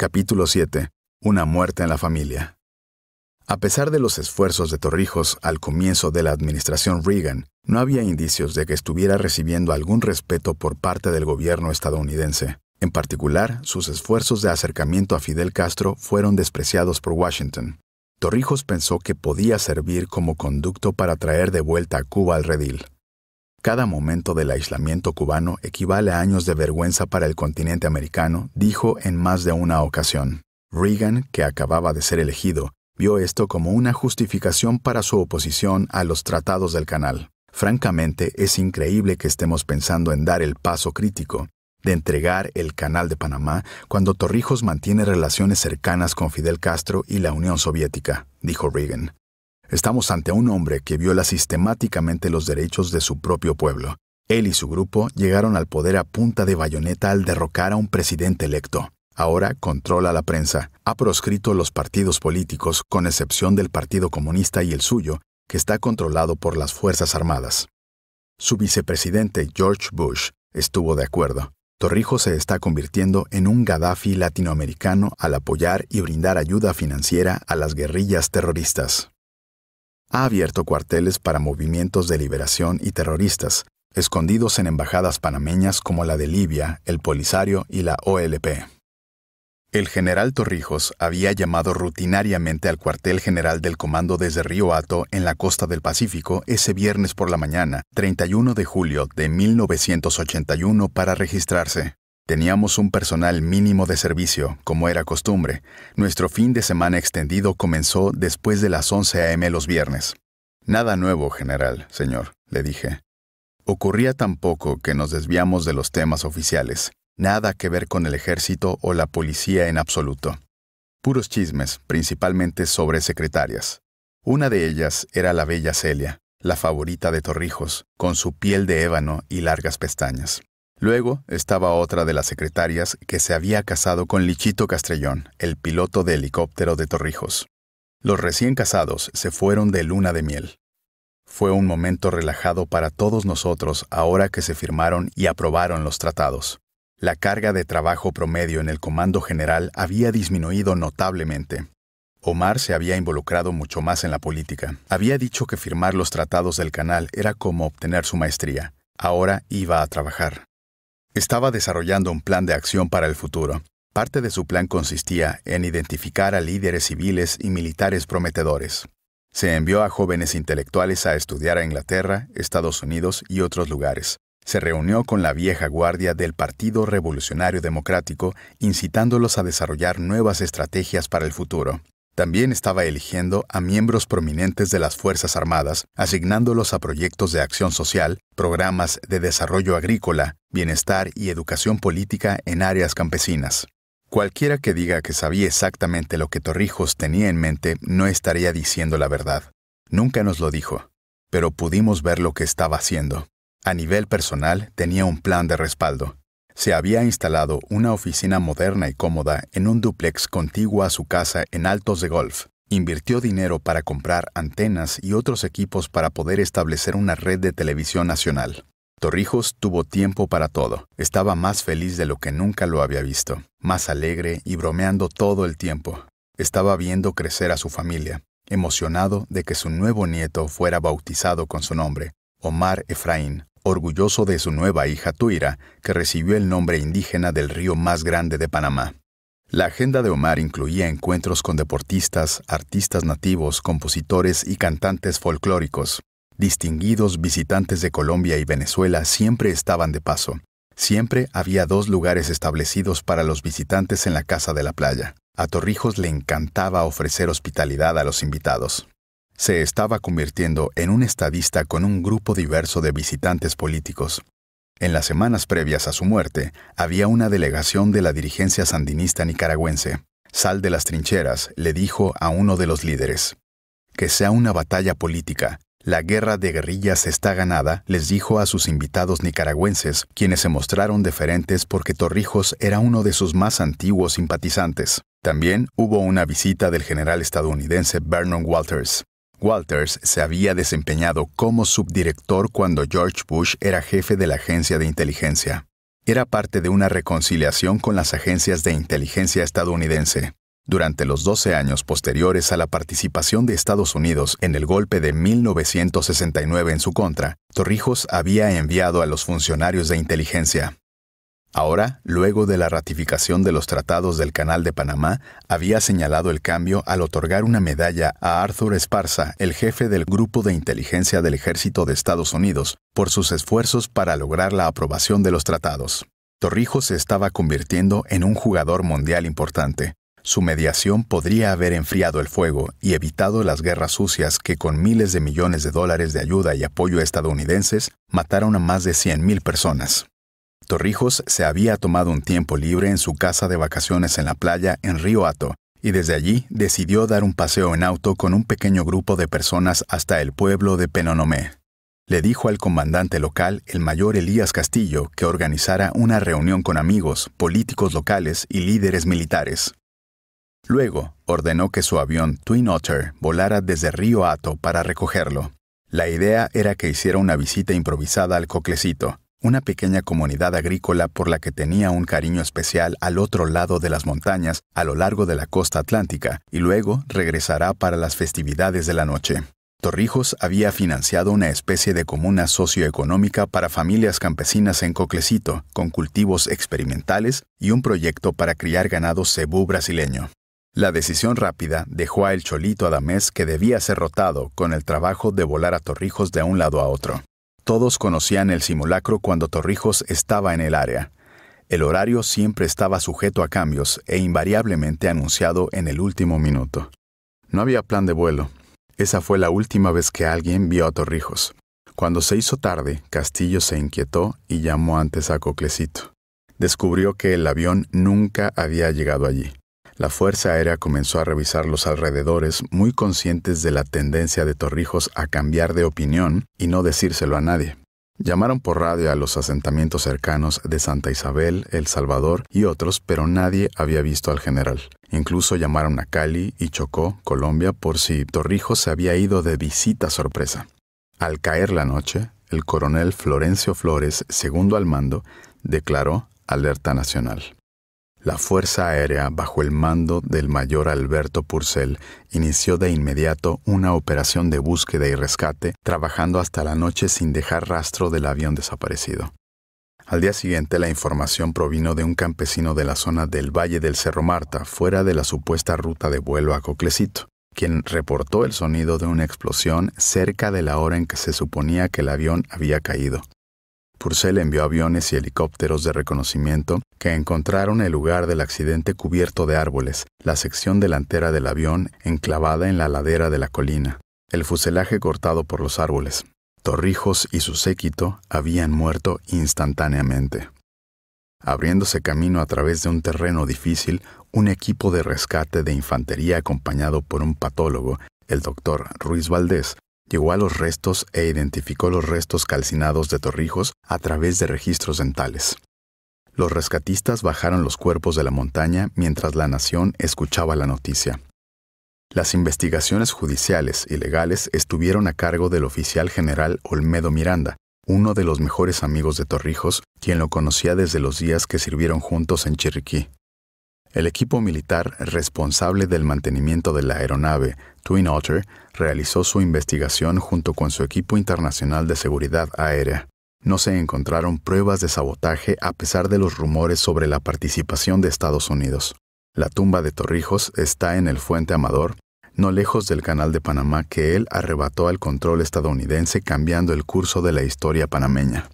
Capítulo 7. Una muerte en la familia. A pesar de los esfuerzos de Torrijos al comienzo de la administración Reagan, no había indicios de que estuviera recibiendo algún respeto por parte del gobierno estadounidense. En particular, sus esfuerzos de acercamiento a Fidel Castro fueron despreciados por Washington. Torrijos pensó que podía servir como conducto para traer de vuelta a Cuba al redil. Cada momento del aislamiento cubano equivale a años de vergüenza para el continente americano, dijo en más de una ocasión. Reagan, que acababa de ser elegido, vio esto como una justificación para su oposición a los tratados del canal. Francamente, es increíble que estemos pensando en dar el paso crítico, de entregar el canal de Panamá cuando Torrijos mantiene relaciones cercanas con Fidel Castro y la Unión Soviética, dijo Reagan. Estamos ante un hombre que viola sistemáticamente los derechos de su propio pueblo. Él y su grupo llegaron al poder a punta de bayoneta al derrocar a un presidente electo. Ahora controla la prensa, ha proscrito los partidos políticos, con excepción del Partido Comunista y el suyo, que está controlado por las Fuerzas Armadas. Su vicepresidente George Bush estuvo de acuerdo. Torrijos se está convirtiendo en un Gaddafi latinoamericano al apoyar y brindar ayuda financiera a las guerrillas terroristas ha abierto cuarteles para movimientos de liberación y terroristas, escondidos en embajadas panameñas como la de Libia, el Polisario y la OLP. El general Torrijos había llamado rutinariamente al cuartel general del comando desde Río Hato en la costa del Pacífico ese viernes por la mañana, 31 de julio de 1981, para registrarse. Teníamos un personal mínimo de servicio, como era costumbre. Nuestro fin de semana extendido comenzó después de las 11 a.m. los viernes. Nada nuevo, general, señor, le dije. Ocurría tan poco que nos desviamos de los temas oficiales. Nada que ver con el ejército o la policía en absoluto. Puros chismes, principalmente sobre secretarias. Una de ellas era la bella Celia, la favorita de Torrijos, con su piel de ébano y largas pestañas. Luego estaba otra de las secretarias que se había casado con Lichito Castrellón, el piloto de helicóptero de Torrijos. Los recién casados se fueron de luna de miel. Fue un momento relajado para todos nosotros ahora que se firmaron y aprobaron los tratados. La carga de trabajo promedio en el Comando General había disminuido notablemente. Omar se había involucrado mucho más en la política. Había dicho que firmar los tratados del canal era como obtener su maestría. Ahora iba a trabajar. Estaba desarrollando un plan de acción para el futuro. Parte de su plan consistía en identificar a líderes civiles y militares prometedores. Se envió a jóvenes intelectuales a estudiar a Inglaterra, Estados Unidos y otros lugares. Se reunió con la vieja guardia del Partido Revolucionario Democrático, incitándolos a desarrollar nuevas estrategias para el futuro. También estaba eligiendo a miembros prominentes de las Fuerzas Armadas, asignándolos a proyectos de acción social, programas de desarrollo agrícola, bienestar y educación política en áreas campesinas. Cualquiera que diga que sabía exactamente lo que Torrijos tenía en mente no estaría diciendo la verdad. Nunca nos lo dijo, pero pudimos ver lo que estaba haciendo. A nivel personal tenía un plan de respaldo se había instalado una oficina moderna y cómoda en un duplex contiguo a su casa en Altos de Golf. Invirtió dinero para comprar antenas y otros equipos para poder establecer una red de televisión nacional. Torrijos tuvo tiempo para todo. Estaba más feliz de lo que nunca lo había visto, más alegre y bromeando todo el tiempo. Estaba viendo crecer a su familia, emocionado de que su nuevo nieto fuera bautizado con su nombre, Omar Efraín, orgulloso de su nueva hija Tuira, que recibió el nombre indígena del río más grande de Panamá. La agenda de Omar incluía encuentros con deportistas, artistas nativos, compositores y cantantes folclóricos. Distinguidos visitantes de Colombia y Venezuela siempre estaban de paso. Siempre había dos lugares establecidos para los visitantes en la casa de la playa. A Torrijos le encantaba ofrecer hospitalidad a los invitados se estaba convirtiendo en un estadista con un grupo diverso de visitantes políticos. En las semanas previas a su muerte, había una delegación de la dirigencia sandinista nicaragüense. Sal de las trincheras, le dijo a uno de los líderes. Que sea una batalla política. La guerra de guerrillas está ganada, les dijo a sus invitados nicaragüenses, quienes se mostraron deferentes porque Torrijos era uno de sus más antiguos simpatizantes. También hubo una visita del general estadounidense Vernon Walters. Walters se había desempeñado como subdirector cuando George Bush era jefe de la agencia de inteligencia. Era parte de una reconciliación con las agencias de inteligencia estadounidense. Durante los 12 años posteriores a la participación de Estados Unidos en el golpe de 1969 en su contra, Torrijos había enviado a los funcionarios de inteligencia, Ahora, luego de la ratificación de los tratados del Canal de Panamá, había señalado el cambio al otorgar una medalla a Arthur Esparza, el jefe del Grupo de Inteligencia del Ejército de Estados Unidos, por sus esfuerzos para lograr la aprobación de los tratados. Torrijos se estaba convirtiendo en un jugador mundial importante. Su mediación podría haber enfriado el fuego y evitado las guerras sucias que con miles de millones de dólares de ayuda y apoyo estadounidenses mataron a más de 100.000 personas. Torrijos se había tomado un tiempo libre en su casa de vacaciones en la playa en Río Hato, y desde allí decidió dar un paseo en auto con un pequeño grupo de personas hasta el pueblo de Penonomé. Le dijo al comandante local, el mayor Elías Castillo, que organizara una reunión con amigos, políticos locales y líderes militares. Luego, ordenó que su avión Twin Otter volara desde Río Hato para recogerlo. La idea era que hiciera una visita improvisada al coclecito, una pequeña comunidad agrícola por la que tenía un cariño especial al otro lado de las montañas, a lo largo de la costa atlántica, y luego regresará para las festividades de la noche. Torrijos había financiado una especie de comuna socioeconómica para familias campesinas en Coclecito, con cultivos experimentales y un proyecto para criar ganado cebú brasileño. La decisión rápida dejó a El Cholito Adamés que debía ser rotado con el trabajo de volar a Torrijos de un lado a otro. Todos conocían el simulacro cuando Torrijos estaba en el área. El horario siempre estaba sujeto a cambios e invariablemente anunciado en el último minuto. No había plan de vuelo. Esa fue la última vez que alguien vio a Torrijos. Cuando se hizo tarde, Castillo se inquietó y llamó antes a Coclecito. Descubrió que el avión nunca había llegado allí. La Fuerza Aérea comenzó a revisar los alrededores muy conscientes de la tendencia de Torrijos a cambiar de opinión y no decírselo a nadie. Llamaron por radio a los asentamientos cercanos de Santa Isabel, El Salvador y otros, pero nadie había visto al general. Incluso llamaron a Cali y Chocó, Colombia, por si Torrijos se había ido de visita sorpresa. Al caer la noche, el coronel Florencio Flores, segundo al mando, declaró alerta nacional. La Fuerza Aérea, bajo el mando del mayor Alberto Purcell, inició de inmediato una operación de búsqueda y rescate, trabajando hasta la noche sin dejar rastro del avión desaparecido. Al día siguiente, la información provino de un campesino de la zona del Valle del Cerro Marta, fuera de la supuesta ruta de vuelo a Coclecito, quien reportó el sonido de una explosión cerca de la hora en que se suponía que el avión había caído. Purcell envió aviones y helicópteros de reconocimiento que encontraron el lugar del accidente cubierto de árboles, la sección delantera del avión enclavada en la ladera de la colina, el fuselaje cortado por los árboles. Torrijos y su séquito habían muerto instantáneamente. Abriéndose camino a través de un terreno difícil, un equipo de rescate de infantería acompañado por un patólogo, el doctor Ruiz Valdés, Llegó a los restos e identificó los restos calcinados de Torrijos a través de registros dentales. Los rescatistas bajaron los cuerpos de la montaña mientras la nación escuchaba la noticia. Las investigaciones judiciales y legales estuvieron a cargo del oficial general Olmedo Miranda, uno de los mejores amigos de Torrijos, quien lo conocía desde los días que sirvieron juntos en Chiriquí. El equipo militar responsable del mantenimiento de la aeronave Twin Otter realizó su investigación junto con su equipo internacional de seguridad aérea. No se encontraron pruebas de sabotaje a pesar de los rumores sobre la participación de Estados Unidos. La tumba de Torrijos está en el Fuente Amador, no lejos del Canal de Panamá que él arrebató al control estadounidense cambiando el curso de la historia panameña.